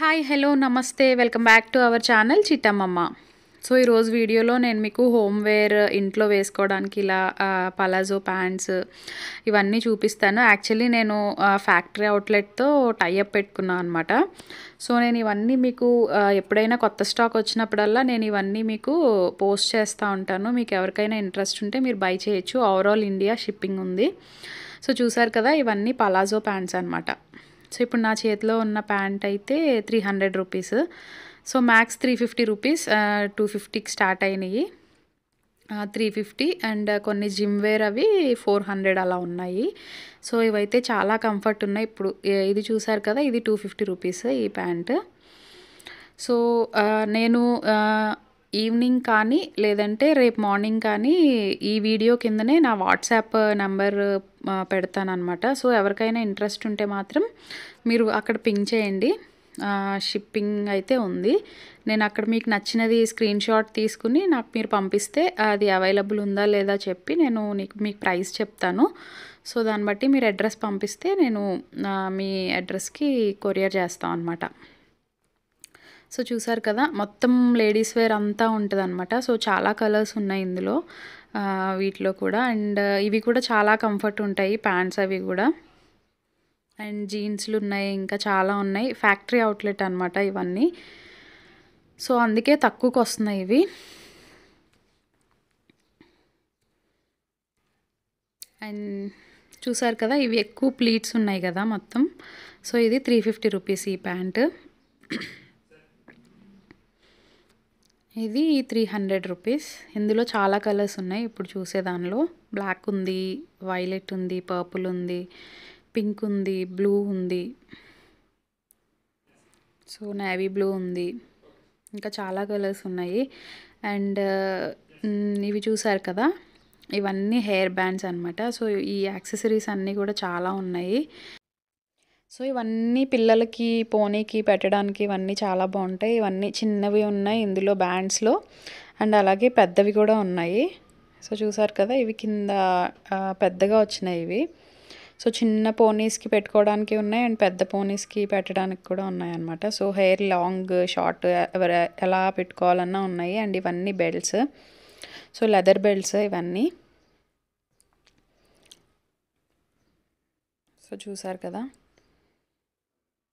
hi hello నమస్తే welcome back to our channel Chittammamma so ఈరోజు వీడియోలో నేను మీకు హోమ్వేర్ uh, ఇంట్లో వేసుకోవడానికి ఇలా పలాజో uh, ప్యాంట్స్ uh, ఇవన్నీ చూపిస్తాను యాక్చువల్లీ నేను ఫ్యాక్టరీ అవుట్లెట్తో టైఅప్ పెట్టుకున్నాను అనమాట సో నేను ఇవన్నీ మీకు ఎప్పుడైనా కొత్త స్టాక్ వచ్చినప్పుడల్లా నేను ఇవన్నీ మీకు పోస్ట్ చేస్తూ ఉంటాను మీకు ఎవరికైనా ఇంట్రెస్ట్ ఉంటే మీరు బై చేయొచ్చు ఓవరాల్ ఇండియా షిప్పింగ్ ఉంది సో చూసారు కదా ఇవన్నీ పలాజో ప్యాంట్స్ అనమాట సో ఇప్పుడు నా చేతిలో ఉన్న ప్యాంట్ అయితే three hundred rupees so max three fifty rupees two ఫిఫ్టీకి స్టార్ట్ అయినాయి త్రీ ఫిఫ్టీ అండ్ కొన్ని జిమ్ వేర్ అవి ఫోర్ హండ్రెడ్ అలా ఉన్నాయి సో ఇవైతే చాలా కంఫర్ట్ ఉన్నాయి ఇప్పుడు ఇది చూసారు కదా ఇది టూ ఫిఫ్టీ రూపీస్ ఈ ప్యాంట్ సో నేను ఈవినింగ్ కానీ లేదంటే రేపు మార్నింగ్ కానీ ఈ వీడియో కిందనే నా వాట్సాప్ పెడతాను పెడతానమాట సో ఎవరికైనా ఇంట్రెస్ట్ ఉంటే మాత్రం మీరు అక్కడ పింగ్ చేయండి షిప్పింగ్ అయితే ఉంది నేను అక్కడ మీకు నచ్చినది స్క్రీన్ షాట్ తీసుకుని నాకు మీరు పంపిస్తే అది అవైలబుల్ ఉందా లేదా చెప్పి నేను మీకు ప్రైస్ చెప్తాను సో దాన్ని బట్టి మీరు అడ్రస్ పంపిస్తే నేను మీ అడ్రస్కి కొరియర్ చేస్తాను అనమాట సో చూసారు కదా మొత్తం లేడీస్ వేర్ అంతా ఉంటుంది సో చాలా కలర్స్ ఉన్నాయి ఇందులో వీటిలో కూడా అండ్ ఇవి కూడా చాలా కంఫర్ట్ ఉంటాయి ప్యాంట్స్ అవి కూడా అండ్ జీన్స్లు ఉన్నాయి ఇంకా చాలా ఉన్నాయి ఫ్యాక్టరీ అవుట్లెట్ అనమాట ఇవన్నీ సో అందుకే తక్కువకు వస్తున్నాయి ఇవి అండ్ చూసారు కదా ఇవి ఎక్కువ ప్లీట్స్ ఉన్నాయి కదా మొత్తం సో ఇది త్రీ ఫిఫ్టీ రూపీస్ ఈ ప్యాంటు ఇది త్రీ హండ్రెడ్ రూపీస్ ఇందులో చాలా కలర్స్ ఉన్నాయి ఇప్పుడు చూసేదానిలో బ్లాక్ ఉంది వైలెట్ ఉంది పర్పుల్ ఉంది పింక్ ఉంది బ్లూ ఉంది సో నేవీ బ్లూ ఉంది ఇంకా చాలా కలర్స్ ఉన్నాయి అండ్ ఇవి చూసారు కదా ఇవన్నీ హెయిర్ బ్యాండ్స్ అనమాట సో ఈ యాక్సెసరీస్ అన్నీ కూడా చాలా ఉన్నాయి సో ఇవన్నీ పిల్లలకి పోనీకి పెట్టడానికి ఇవన్నీ చాలా బాగుంటాయి ఇవన్నీ చిన్నవి ఉన్నాయి ఇందులో బ్యాండ్స్లో అండ్ అలాగే పెద్దవి కూడా ఉన్నాయి సో చూసారు కదా ఇవి కింద పెద్దగా వచ్చినాయి ఇవి సో చిన్న పోనీస్కి పెట్టుకోవడానికి ఉన్నాయి అండ్ పెద్ద పోనీస్కి పెట్టడానికి కూడా ఉన్నాయి అనమాట సో హెయిర్ లాంగ్ షార్ట్ ఎలా పెట్టుకోవాలన్నా ఉన్నాయి అండ్ ఇవన్నీ బెల్ట్స్ సో లెదర్ బెల్ట్స్ ఇవన్నీ సో చూసారు కదా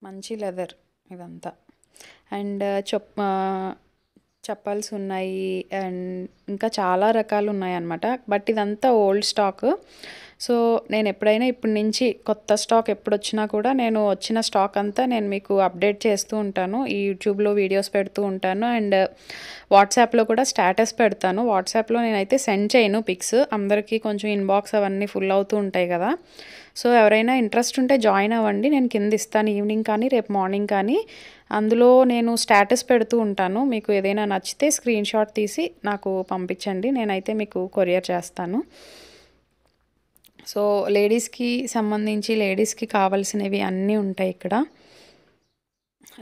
మంచి లెదర్ ఇదంతా అండ్ చొప్ చప్పల్స్ ఉన్నాయి అండ్ ఇంకా చాలా రకాలు ఉన్నాయి అనమాట బట్ ఇదంతా ఓల్డ్ స్టాక్ సో నేను ఎప్పుడైనా ఇప్పటి నుంచి కొత్త స్టాక్ ఎప్పుడు వచ్చినా కూడా నేను వచ్చిన స్టాక్ అంతా నేను మీకు అప్డేట్ చేస్తూ ఉంటాను ఈ యూట్యూబ్లో వీడియోస్ పెడుతూ ఉంటాను అండ్ వాట్సాప్లో కూడా స్టేటస్ పెడతాను వాట్సాప్లో నేనైతే సెండ్ చేయను పిక్స్ అందరికీ కొంచెం ఇన్బాక్స్ అవన్నీ ఫుల్ అవుతూ ఉంటాయి కదా సో ఎవరైనా ఇంట్రెస్ట్ ఉంటే జాయిన్ అవ్వండి నేను కింద ఇస్తాను ఈవినింగ్ కానీ రేపు మార్నింగ్ కానీ అందులో నేను స్టేటస్ పెడుతూ ఉంటాను మీకు ఏదైనా నచ్చితే స్క్రీన్ షాట్ తీసి నాకు పంపించండి నేనైతే మీకు కొరియర్ చేస్తాను సో లేడీస్కి సంబంధించి లేడీస్కి కావాల్సినవి అన్నీ ఉంటాయి ఇక్కడ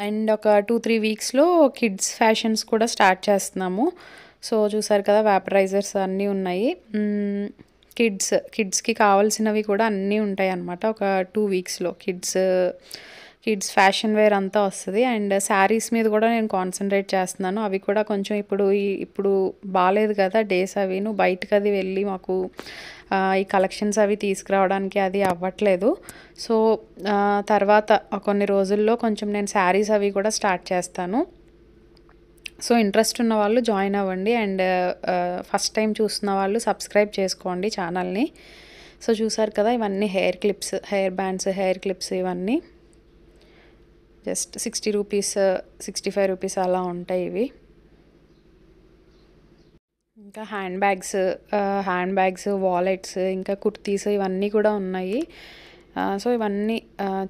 అండ్ ఒక టూ త్రీ వీక్స్లో కిడ్స్ ఫ్యాషన్స్ కూడా స్టార్ట్ చేస్తున్నాము సో చూసారు కదా వ్యాపరైజర్స్ అన్నీ ఉన్నాయి కిడ్స్ కిడ్స్కి కావాల్సినవి కూడా అన్నీ ఉంటాయి అన్నమాట ఒక టూ వీక్స్లో కిడ్స్ కిడ్స్ ఫ్యాషన్ వేర్ అంతా వస్తుంది అండ్ శారీస్ మీద కూడా నేను కాన్సన్ట్రేట్ చేస్తున్నాను అవి కూడా కొంచెం ఇప్పుడు ఇప్పుడు బాగాలేదు కదా డేస్ అవి నువ్వు బయటకు అది వెళ్ళి మాకు ఈ కలెక్షన్స్ అవి తీసుకురావడానికి అది అవ్వట్లేదు సో తర్వాత కొన్ని రోజుల్లో కొంచెం నేను శారీస్ అవి కూడా స్టార్ట్ చేస్తాను సో ఇంట్రెస్ట్ ఉన్న వాళ్ళు జాయిన్ అవ్వండి అండ్ ఫస్ట్ టైం చూస్తున్న వాళ్ళు సబ్స్క్రైబ్ చేసుకోండి ఛానల్ని సో చూసారు కదా ఇవన్నీ hair clips hair bands hair clips ఇవన్నీ just sixty rupees sixty five rupees అలా ఉంటాయి ఇవి ఇంకా hand bags hand bags wallets ఇంకా కుర్తీస్ ఇవన్నీ కూడా ఉన్నాయి సో ఇవన్నీ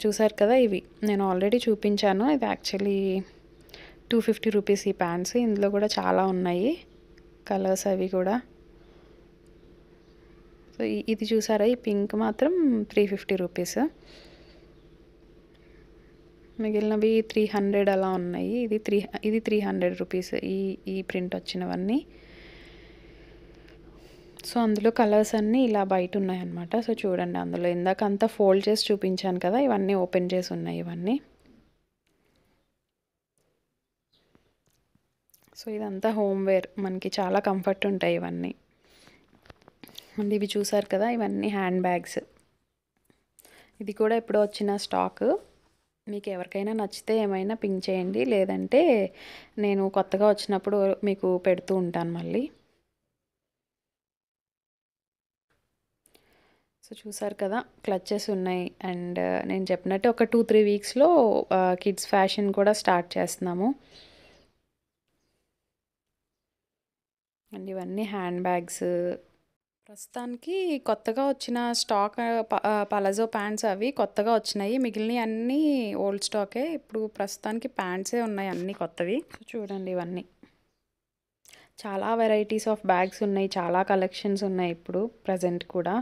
చూసారు కదా ఇవి నేను ఆల్రెడీ చూపించాను ఇది యాక్చువల్లీ టూ ఫిఫ్టీ రూపీస్ ఈ ప్యాంట్స్ ఇందులో కూడా చాలా ఉన్నాయి కలర్స్ అవి కూడా సో ఇది చూసారా ఈ పింక్ మాత్రం త్రీ ఫిఫ్టీ రూపీస్ మిగిలినవి త్రీ హండ్రెడ్ అలా ఉన్నాయి ఇది త్రీ ఇది త్రీ హండ్రెడ్ రూపీస్ ఈ ఈ ప్రింట్ వచ్చినవన్నీ సో అందులో కలర్స్ అన్నీ ఇలా బయట ఉన్నాయన్నమాట సో చూడండి అందులో ఇందాక అంతా ఫోల్డ్ చేసి చూపించాను కదా ఇవన్నీ ఓపెన్ చేసి ఉన్నాయి ఇవన్నీ సో ఇదంతా హోమ్వేర్ మనకి చాలా కంఫర్ట్ ఉంటాయి ఇవన్నీ అండ్ ఇవి చూసారు కదా ఇవన్నీ హ్యాండ్ బ్యాగ్స్ ఇది కూడా ఎప్పుడో వచ్చిన స్టాకు మీకు ఎవరికైనా నచ్చితే ఏమైనా పింక్ చేయండి లేదంటే నేను కొత్తగా వచ్చినప్పుడు మీకు పెడుతూ ఉంటాను మళ్ళీ సో చూసారు కదా క్లచెస్ ఉన్నాయి అండ్ నేను చెప్పినట్టు ఒక టూ త్రీ వీక్స్లో కిడ్స్ ఫ్యాషన్ కూడా స్టార్ట్ చేస్తున్నాము అండ్ ఇవన్నీ హ్యాండ్ బ్యాగ్స్ ప్రస్తుతానికి కొత్తగా వచ్చిన స్టాక్ పలాజో ప్యాంట్స్ అవి కొత్తగా వచ్చినాయి మిగిలినవి అన్నీ ఓల్డ్ స్టాకే ఇప్పుడు ప్రస్తుతానికి ప్యాంట్సే ఉన్నాయి అన్నీ కొత్తవి చూడండి ఇవన్నీ చాలా వెరైటీస్ ఆఫ్ బ్యాగ్స్ ఉన్నాయి చాలా కలెక్షన్స్ ఉన్నాయి ఇప్పుడు ప్రజెంట్ కూడా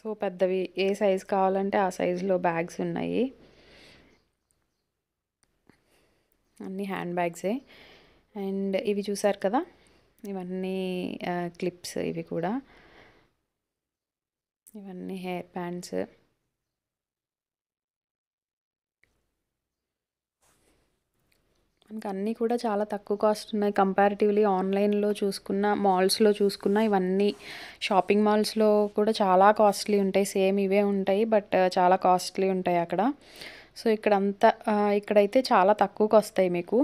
సో పెద్దవి ఏ సైజ్ కావాలంటే ఆ సైజులో బ్యాగ్స్ ఉన్నాయి అన్నీ హ్యాండ్ బ్యాగ్సే అండ్ ఇవి చూసారు కదా ఇవన్నీ క్లిప్స్ ఇవి కూడా ఇవన్నీ హెయిర్ ప్యాంట్స్ మనకు అన్నీ కూడా చాలా తక్కువ కాస్ట్ ఉన్నాయి కంపారిటివ్లీ ఆన్లైన్లో చూసుకున్న మాల్స్లో చూసుకున్న ఇవన్నీ షాపింగ్ మాల్స్లో కూడా చాలా కాస్ట్లీ ఉంటాయి సేమ్ ఇవే ఉంటాయి బట్ చాలా కాస్ట్లీ ఉంటాయి అక్కడ సో ఇక్కడ అంతా ఇక్కడైతే చాలా తక్కువకి వస్తాయి మీకు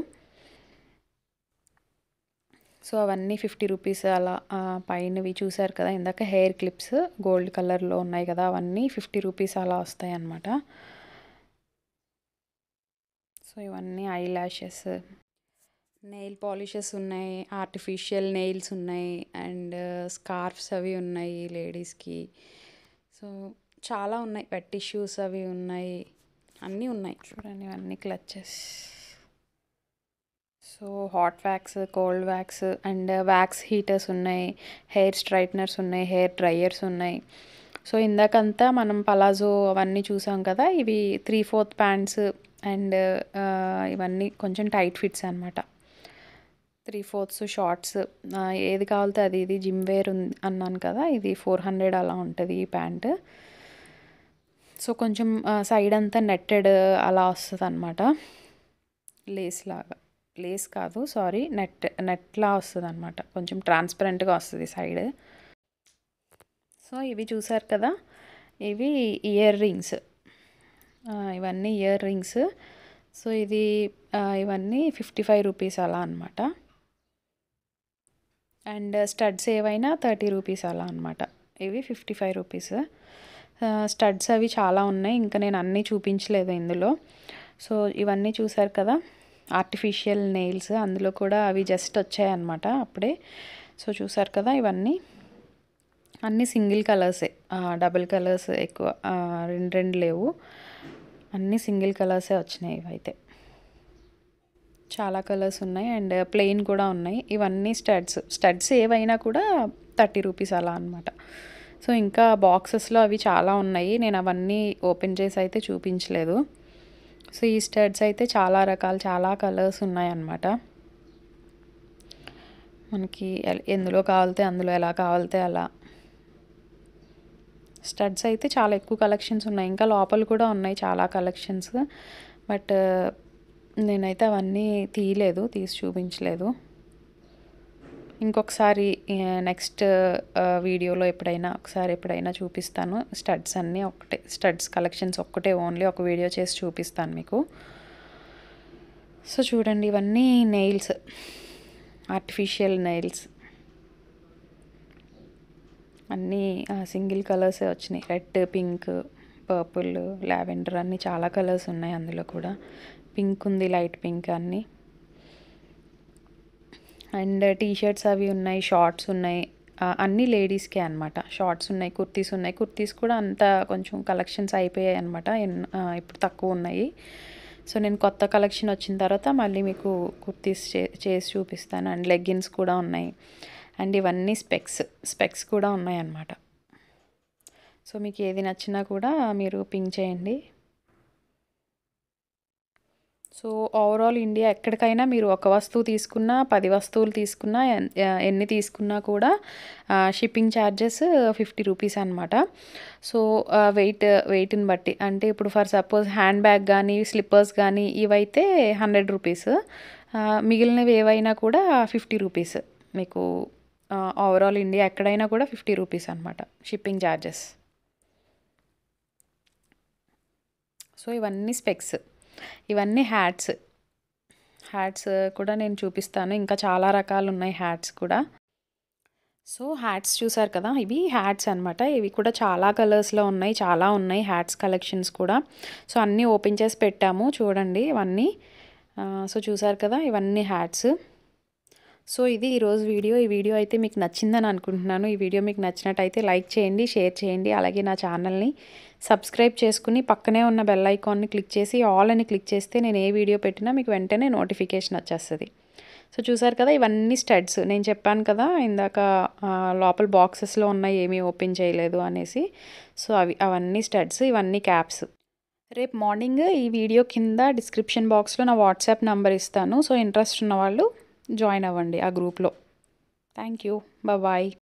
సో అవన్నీ ఫిఫ్టీ రూపీస్ అలా పైనవి చూసారు కదా ఇందాక హెయిర్ క్లిప్స్ గోల్డ్ కలర్లో ఉన్నాయి కదా అవన్నీ ఫిఫ్టీ రూపీస్ అలా వస్తాయి అన్నమాట సో ఇవన్నీ ఐ ల్యాషెస్ నెయిల్ పాలిషెస్ ఉన్నాయి ఆర్టిఫిషియల్ నెయిల్స్ ఉన్నాయి అండ్ స్కార్ఫ్స్ అవి ఉన్నాయి లేడీస్కి సో చాలా ఉన్నాయి పెట్ టిష్యూస్ అవి ఉన్నాయి అన్నీ ఉన్నాయి చూడండి ఇవన్నీ clutches so hot wax cold wax and wax heaters ఉన్నాయి హెయిర్ స్ట్రైట్నర్స్ ఉన్నాయి హెయిర్ డ్రయర్స్ ఉన్నాయి సో ఇందాకంతా మనం పలాజో అవన్నీ చూసాం కదా ఇవి త్రీ ఫోర్త్ ప్యాంట్స్ అండ్ ఇవన్నీ కొంచెం టైట్ ఫిట్స్ అనమాట త్రీ ఫోర్త్స్ షార్ట్స్ ఏది కావాలితే అది ఇది జిమ్ వేర్ ఉంది అన్నాను కదా ఇది ఫోర్ హండ్రెడ్ అలా ఉంటుంది ఈ ప్యాంటు సో కొంచెం సైడ్ అంతా నెట్టెడ్ అలా వస్తుంది అనమాట లేస్ లాగా లేస్ కాదు సారీ నెట్ నెట్లా వస్తుంది అనమాట కొంచెం ట్రాన్స్పరెంట్గా వస్తుంది సైడ్ సో ఇవి చూసారు కదా ఇవి ఇయర్ రింగ్స్ ఇవన్నీ ఇయర్ రింగ్స్ సో ఇది ఇవన్నీ ఫిఫ్టీ ఫైవ్ రూపీస్ అలా అనమాట అండ్ స్టడ్స్ ఏవైనా థర్టీ రూపీస్ అలా అనమాట ఇవి ఫిఫ్టీ ఫైవ్ రూపీస్ స్టడ్స్ అవి చాలా ఉన్నాయి ఇంకా నేను అన్నీ చూపించలేదు ఇందులో సో ఇవన్నీ చూసారు కదా ఆర్టిఫిషియల్ నెయిల్స్ అందులో కూడా అవి జస్ట్ వచ్చాయన్నమాట అప్పుడే సో చూసారు కదా ఇవన్నీ అన్నీ సింగిల్ కలర్సే డబుల్ కలర్స్ ఎక్కువ రెండు రెండు లేవు అన్నీ సింగిల్ కలర్సే వచ్చినాయి ఇవైతే చాలా కలర్స్ ఉన్నాయి అండ్ ప్లెయిన్ కూడా ఉన్నాయి ఇవన్నీ స్టడ్స్ స్టడ్స్ ఏవైనా కూడా థర్టీ రూపీస్ అలా అనమాట సో ఇంకా బాక్సెస్లో అవి చాలా ఉన్నాయి నేను అవన్నీ ఓపెన్ చేసి అయితే చూపించలేదు సో ఈ స్టడ్స్ అయితే చాలా రకాలు చాలా కలర్స్ ఉన్నాయన్నమాట మనకి ఎందులో కావాలితే అందులో ఎలా కావాలితే అలా స్టడ్స్ అయితే చాలా ఎక్కువ కలెక్షన్స్ ఉన్నాయి ఇంకా లోపల కూడా ఉన్నాయి చాలా కలెక్షన్స్ బట్ నేనైతే అవన్నీ తీయలేదు తీసి చూపించలేదు ఇంకొకసారి నెక్స్ట్ వీడియోలో ఎప్పుడైనా ఒకసారి ఎప్పుడైనా చూపిస్తాను స్టడ్స్ అన్నీ ఒకటే స్టడ్స్ కలెక్షన్స్ ఒక్కటే ఓన్లీ ఒక వీడియో చేసి చూపిస్తాను మీకు సో చూడండి ఇవన్నీ నెయిల్స్ ఆర్టిఫిషియల్ నెయిల్స్ అన్నీ సింగిల్ కలర్స్ వచ్చినాయి రెడ్ పింక్ పర్పుల్ లావెండర్ అన్నీ చాలా కలర్స్ ఉన్నాయి అందులో కూడా పింక్ ఉంది లైట్ పింక్ అన్నీ అండ్ టీషర్ట్స్ అవి ఉన్నాయి షార్ట్స్ ఉన్నాయి అన్నీ లేడీస్కే అనమాట షార్ట్స్ ఉన్నాయి కుర్తీస్ ఉన్నాయి కుర్తీస్ కూడా అంత కొంచెం కలెక్షన్స్ అయిపోయాయి అనమాట ఇప్పుడు తక్కువ ఉన్నాయి సో నేను కొత్త కలెక్షన్ వచ్చిన తర్వాత మళ్ళీ మీకు కుర్తీస్ చే చేసి చూపిస్తాను అండ్ లెగ్గిన్స్ కూడా ఉన్నాయి అండ్ ఇవన్నీ స్పెక్స్ స్పెక్స్ కూడా ఉన్నాయి అన్నమాట సో మీకు ఏది నచ్చినా కూడా మీరు పింక్ చేయండి సో ఓవరాల్ ఇండియా ఎక్కడికైనా మీరు ఒక వస్తువు తీసుకున్నా పది వస్తువులు తీసుకున్నా ఎన్ని తీసుకున్నా కూడా షిప్పింగ్ ఛార్జెస్ ఫిఫ్టీ రూపీస్ అనమాట సో వెయిట్ వెయిట్ని బట్టి అంటే ఇప్పుడు ఫర్ సపోజ్ హ్యాండ్ బ్యాగ్ కానీ స్లిప్పర్స్ కానీ ఇవైతే హండ్రెడ్ రూపీస్ మిగిలినవి ఏవైనా కూడా ఫిఫ్టీ రూపీస్ మీకు ఓవరాల్ ఇండియా ఎక్కడైనా కూడా ఫిఫ్టీ రూపీస్ అనమాట షిప్పింగ్ ఛార్జెస్ సో ఇవన్నీ స్పెక్స్ ఇవన్నీ హ్యాట్స్ హ్యాట్స్ కూడా నేను చూపిస్తాను ఇంకా చాలా రకాలు ఉన్నాయి హ్యాట్స్ కూడా సో హ్యాట్స్ చూసారు కదా ఇవి హ్యాట్స్ అనమాట ఇవి కూడా చాలా కలర్స్లో ఉన్నాయి చాలా ఉన్నాయి హ్యాట్స్ కలెక్షన్స్ కూడా సో అన్నీ ఓపెన్ చేసి పెట్టాము చూడండి ఇవన్నీ సో చూసారు కదా ఇవన్నీ హ్యాట్స్ సో ఇది ఈరోజు వీడియో ఈ వీడియో అయితే మీకు నచ్చిందని అనుకుంటున్నాను ఈ వీడియో మీకు నచ్చినట్టయితే లైక్ చేయండి షేర్ చేయండి అలాగే నా ఛానల్ని సబ్స్క్రైబ్ చేసుకుని పక్కనే ఉన్న బెల్ ఐకాన్ని క్లిక్ చేసి ఆల్ అని క్లిక్ చేస్తే నేను ఏ వీడియో పెట్టినా మీకు వెంటనే నోటిఫికేషన్ వచ్చేస్తుంది సో చూసారు కదా ఇవన్నీ స్టడ్స్ నేను చెప్పాను కదా ఇందాక లోపల బాక్సెస్లో ఉన్నాయి ఏమీ ఓపెన్ చేయలేదు అనేసి సో అవి అవన్నీ స్టడ్స్ ఇవన్నీ క్యాప్స్ రేపు మార్నింగ్ ఈ వీడియో కింద డిస్క్రిప్షన్ బాక్స్లో నా వాట్సాప్ నెంబర్ ఇస్తాను సో ఇంట్రెస్ట్ ఉన్నవాళ్ళు జాయిన్ అవ్వండి ఆ గ్రూప్లో థ్యాంక్ యూ బాయ్